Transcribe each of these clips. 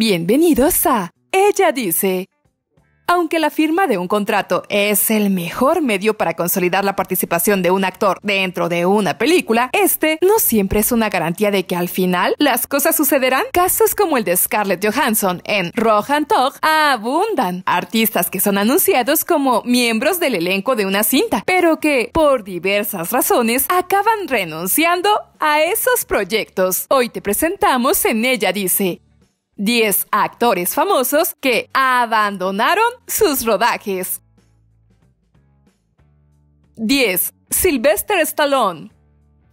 Bienvenidos a Ella dice. Aunque la firma de un contrato es el mejor medio para consolidar la participación de un actor dentro de una película, este no siempre es una garantía de que al final las cosas sucederán. Casos como el de Scarlett Johansson en Rohan Tog abundan. Artistas que son anunciados como miembros del elenco de una cinta, pero que, por diversas razones, acaban renunciando a esos proyectos. Hoy te presentamos en Ella Dice, 10 actores famosos que abandonaron sus rodajes. 10. Sylvester Stallone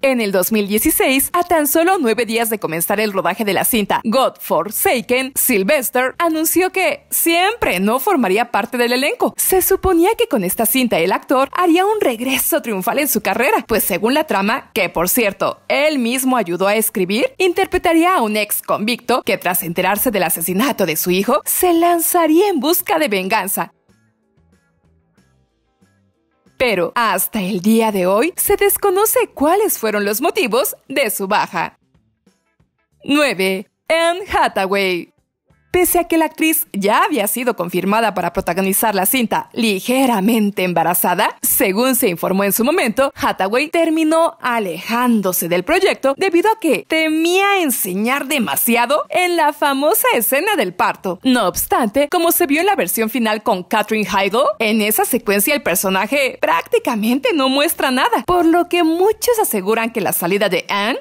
en el 2016, a tan solo nueve días de comenzar el rodaje de la cinta God Forsaken, Sylvester anunció que siempre no formaría parte del elenco. Se suponía que con esta cinta el actor haría un regreso triunfal en su carrera, pues según la trama, que por cierto, él mismo ayudó a escribir, interpretaría a un ex convicto que tras enterarse del asesinato de su hijo, se lanzaría en busca de venganza pero hasta el día de hoy se desconoce cuáles fueron los motivos de su baja. 9. Anne Hathaway Pese a que la actriz ya había sido confirmada para protagonizar la cinta ligeramente embarazada, según se informó en su momento, Hathaway terminó alejándose del proyecto debido a que temía enseñar demasiado en la famosa escena del parto. No obstante, como se vio en la versión final con Catherine Heigl, en esa secuencia el personaje prácticamente no muestra nada, por lo que muchos aseguran que la salida de Anne...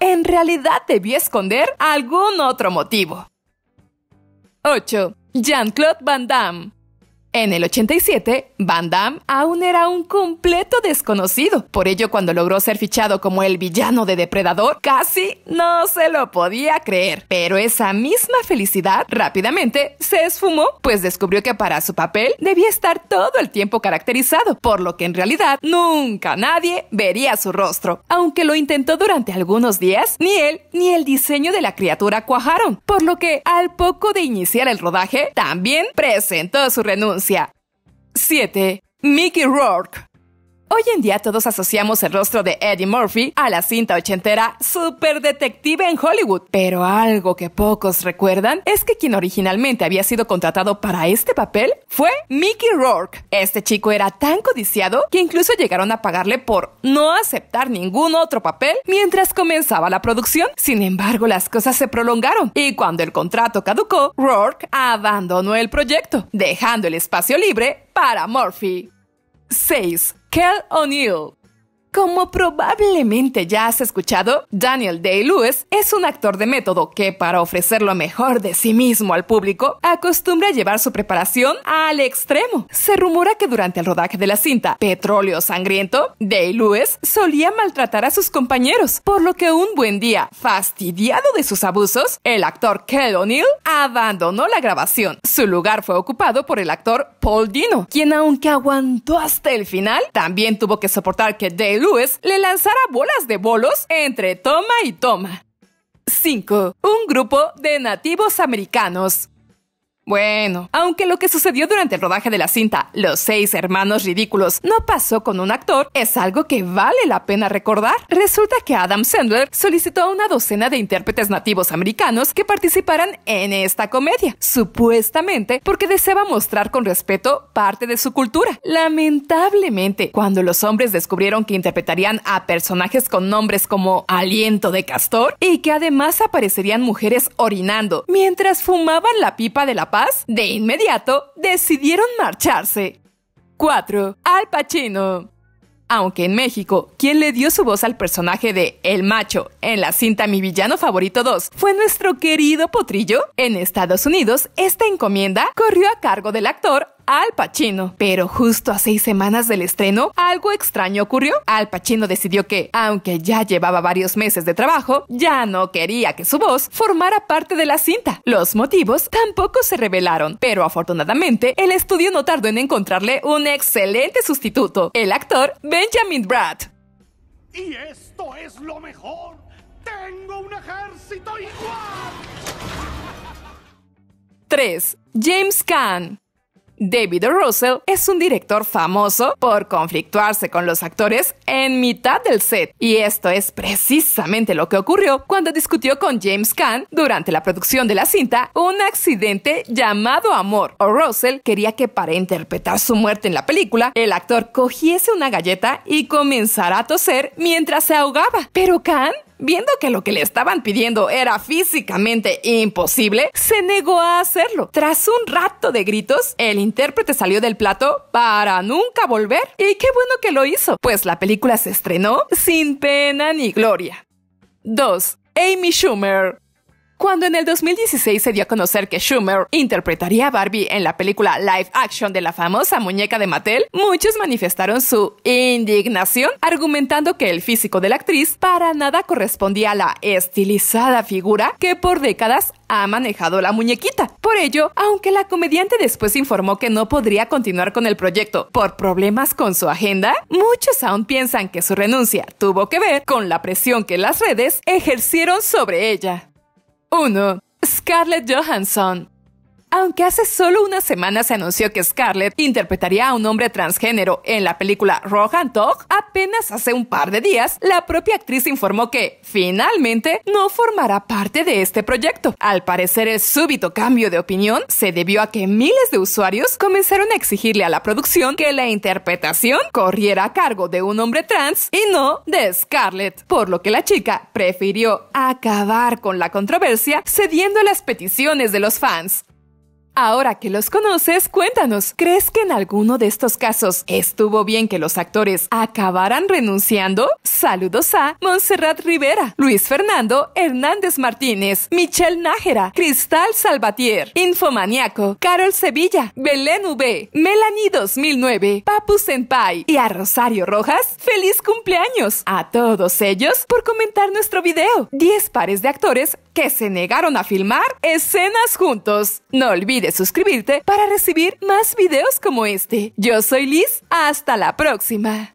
en realidad debía esconder algún otro motivo. 8. Jean-Claude Van Damme en el 87, Van Damme aún era un completo desconocido. Por ello, cuando logró ser fichado como el villano de Depredador, casi no se lo podía creer. Pero esa misma felicidad rápidamente se esfumó, pues descubrió que para su papel debía estar todo el tiempo caracterizado, por lo que en realidad nunca nadie vería su rostro. Aunque lo intentó durante algunos días, ni él ni el diseño de la criatura cuajaron, por lo que al poco de iniciar el rodaje, también presentó su renuncia. 7. Mickey Rourke Hoy en día todos asociamos el rostro de Eddie Murphy a la cinta ochentera Super Detective en Hollywood, pero algo que pocos recuerdan es que quien originalmente había sido contratado para este papel fue Mickey Rourke. Este chico era tan codiciado que incluso llegaron a pagarle por no aceptar ningún otro papel mientras comenzaba la producción. Sin embargo, las cosas se prolongaron y cuando el contrato caducó, Rourke abandonó el proyecto, dejando el espacio libre para Murphy. 6. Kell O'Neill. Como probablemente ya has escuchado, Daniel Day-Lewis es un actor de método que, para ofrecer lo mejor de sí mismo al público, acostumbra llevar su preparación al extremo. Se rumora que durante el rodaje de la cinta Petróleo Sangriento, Day-Lewis solía maltratar a sus compañeros, por lo que un buen día, fastidiado de sus abusos, el actor Kel O'Neill abandonó la grabación. Su lugar fue ocupado por el actor Paul Dino, quien, aunque aguantó hasta el final, también tuvo que soportar que Day le lanzara bolas de bolos entre toma y toma. 5. Un grupo de nativos americanos. Bueno, aunque lo que sucedió durante el rodaje de la cinta, Los seis hermanos ridículos, no pasó con un actor, es algo que vale la pena recordar. Resulta que Adam Sandler solicitó a una docena de intérpretes nativos americanos que participaran en esta comedia, supuestamente porque deseaba mostrar con respeto parte de su cultura. Lamentablemente, cuando los hombres descubrieron que interpretarían a personajes con nombres como Aliento de Castor y que además aparecerían mujeres orinando mientras fumaban la pipa de la de inmediato, decidieron marcharse. 4. Al Pacino. Aunque en México, quien le dio su voz al personaje de El Macho en la cinta Mi Villano Favorito 2 fue nuestro querido Potrillo, en Estados Unidos esta encomienda corrió a cargo del actor al Pacino. Pero justo a seis semanas del estreno, algo extraño ocurrió. Al Pacino decidió que, aunque ya llevaba varios meses de trabajo, ya no quería que su voz formara parte de la cinta. Los motivos tampoco se revelaron, pero afortunadamente el estudio no tardó en encontrarle un excelente sustituto, el actor Benjamin Bratt. Y esto es lo mejor. Tengo un ejército igual. 3. James Caan David Russell es un director famoso por conflictuarse con los actores en mitad del set, y esto es precisamente lo que ocurrió cuando discutió con James Caan durante la producción de la cinta Un accidente llamado amor. O Russell quería que para interpretar su muerte en la película, el actor cogiese una galleta y comenzara a toser mientras se ahogaba. Pero Caan... Viendo que lo que le estaban pidiendo era físicamente imposible, se negó a hacerlo. Tras un rato de gritos, el intérprete salió del plato para nunca volver. Y qué bueno que lo hizo, pues la película se estrenó sin pena ni gloria. 2. Amy Schumer cuando en el 2016 se dio a conocer que Schumer interpretaría a Barbie en la película live action de la famosa muñeca de Mattel, muchos manifestaron su indignación, argumentando que el físico de la actriz para nada correspondía a la estilizada figura que por décadas ha manejado la muñequita. Por ello, aunque la comediante después informó que no podría continuar con el proyecto por problemas con su agenda, muchos aún piensan que su renuncia tuvo que ver con la presión que las redes ejercieron sobre ella. 1. Scarlett Johansson aunque hace solo una semana se anunció que Scarlett interpretaría a un hombre transgénero en la película Rohan Tog, apenas hace un par de días, la propia actriz informó que, finalmente, no formará parte de este proyecto. Al parecer, el súbito cambio de opinión se debió a que miles de usuarios comenzaron a exigirle a la producción que la interpretación corriera a cargo de un hombre trans y no de Scarlett, por lo que la chica prefirió acabar con la controversia cediendo a las peticiones de los fans. Ahora que los conoces, cuéntanos, ¿crees que en alguno de estos casos estuvo bien que los actores acabaran renunciando? Saludos a Montserrat Rivera, Luis Fernando Hernández Martínez, Michelle Nájera, Cristal Salvatier, Infomaniaco, Carol Sevilla, Belén V, Melanie 2009, Papu Senpai y a Rosario Rojas, feliz cumpleaños a todos ellos por comentar nuestro video. 10 pares de actores que se negaron a filmar escenas juntos. No olvides suscribirte para recibir más videos como este. Yo soy Liz, hasta la próxima.